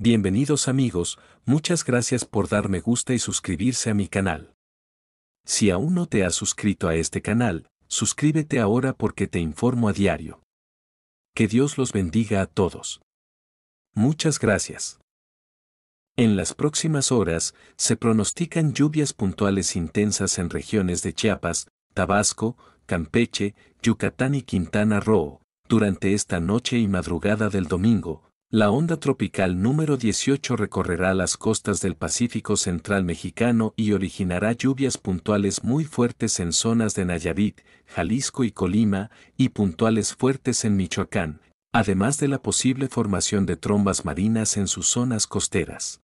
Bienvenidos amigos, muchas gracias por darme gusta y suscribirse a mi canal. Si aún no te has suscrito a este canal, suscríbete ahora porque te informo a diario. Que Dios los bendiga a todos. Muchas gracias. En las próximas horas, se pronostican lluvias puntuales intensas en regiones de Chiapas, Tabasco, Campeche, Yucatán y Quintana Roo, durante esta noche y madrugada del domingo, la onda tropical número 18 recorrerá las costas del Pacífico Central mexicano y originará lluvias puntuales muy fuertes en zonas de Nayarit, Jalisco y Colima, y puntuales fuertes en Michoacán, además de la posible formación de trombas marinas en sus zonas costeras.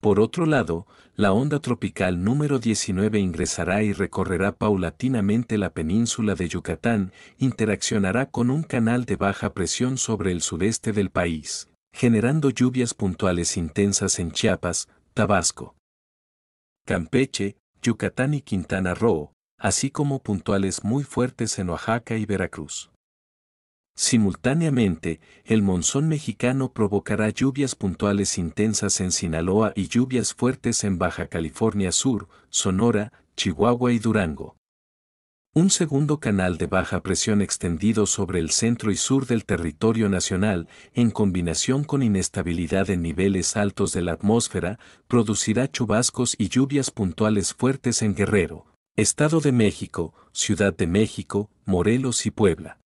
Por otro lado, la onda tropical número 19 ingresará y recorrerá paulatinamente la península de Yucatán, interaccionará con un canal de baja presión sobre el sudeste del país, generando lluvias puntuales intensas en Chiapas, Tabasco, Campeche, Yucatán y Quintana Roo, así como puntuales muy fuertes en Oaxaca y Veracruz. Simultáneamente, el monzón mexicano provocará lluvias puntuales intensas en Sinaloa y lluvias fuertes en Baja California Sur, Sonora, Chihuahua y Durango. Un segundo canal de baja presión extendido sobre el centro y sur del territorio nacional, en combinación con inestabilidad en niveles altos de la atmósfera, producirá chubascos y lluvias puntuales fuertes en Guerrero, Estado de México, Ciudad de México, Morelos y Puebla.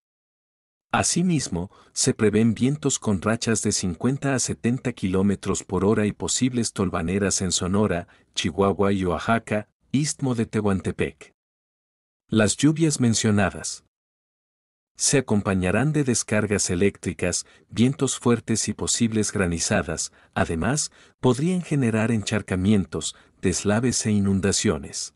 Asimismo, se prevén vientos con rachas de 50 a 70 kilómetros por hora y posibles tolvaneras en Sonora, Chihuahua y Oaxaca, istmo de Tehuantepec. Las lluvias mencionadas se acompañarán de descargas eléctricas, vientos fuertes y posibles granizadas, además, podrían generar encharcamientos, deslaves e inundaciones.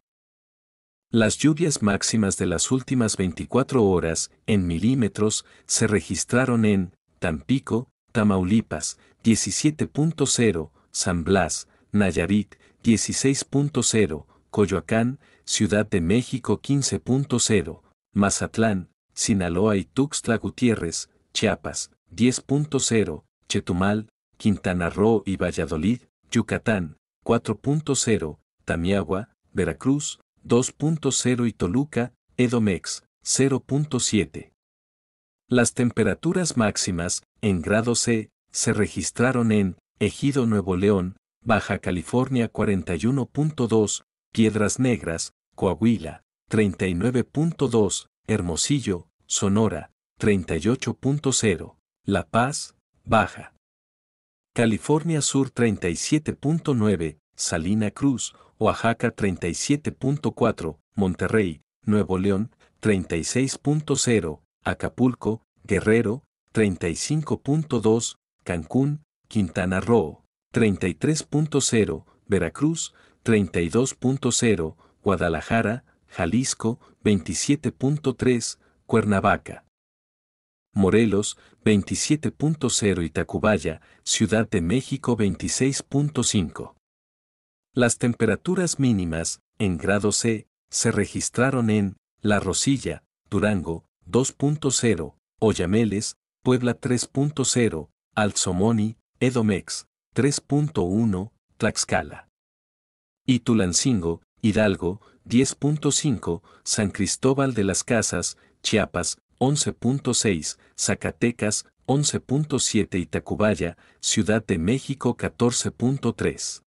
Las lluvias máximas de las últimas 24 horas, en milímetros, se registraron en Tampico, Tamaulipas, 17.0, San Blas, Nayarit, 16.0, Coyoacán, Ciudad de México 15.0, Mazatlán, Sinaloa y Tuxtla Gutiérrez, Chiapas, 10.0, Chetumal, Quintana Roo y Valladolid, Yucatán, 4.0, Tamiagua, Veracruz, 2.0 y Toluca, Edomex, 0.7. Las temperaturas máximas, en grado C, se registraron en Ejido Nuevo León, Baja California 41.2, Piedras Negras, Coahuila, 39.2, Hermosillo, Sonora, 38.0, La Paz, Baja. California Sur 37.9, Salina Cruz, Oaxaca 37.4, Monterrey, Nuevo León 36.0, Acapulco, Guerrero 35.2, Cancún, Quintana Roo 33.0, Veracruz 32.0, Guadalajara, Jalisco 27.3, Cuernavaca. Morelos 27.0 y Tacubaya, Ciudad de México 26.5. Las temperaturas mínimas, en grado C, se registraron en La Rosilla, Durango, 2.0, Oyameles, Puebla 3.0, Alzomoni, Edomex, 3.1, Tlaxcala. y Tulancingo, Hidalgo, 10.5, San Cristóbal de las Casas, Chiapas, 11.6, Zacatecas, 11.7 y Tacubaya, Ciudad de México 14.3.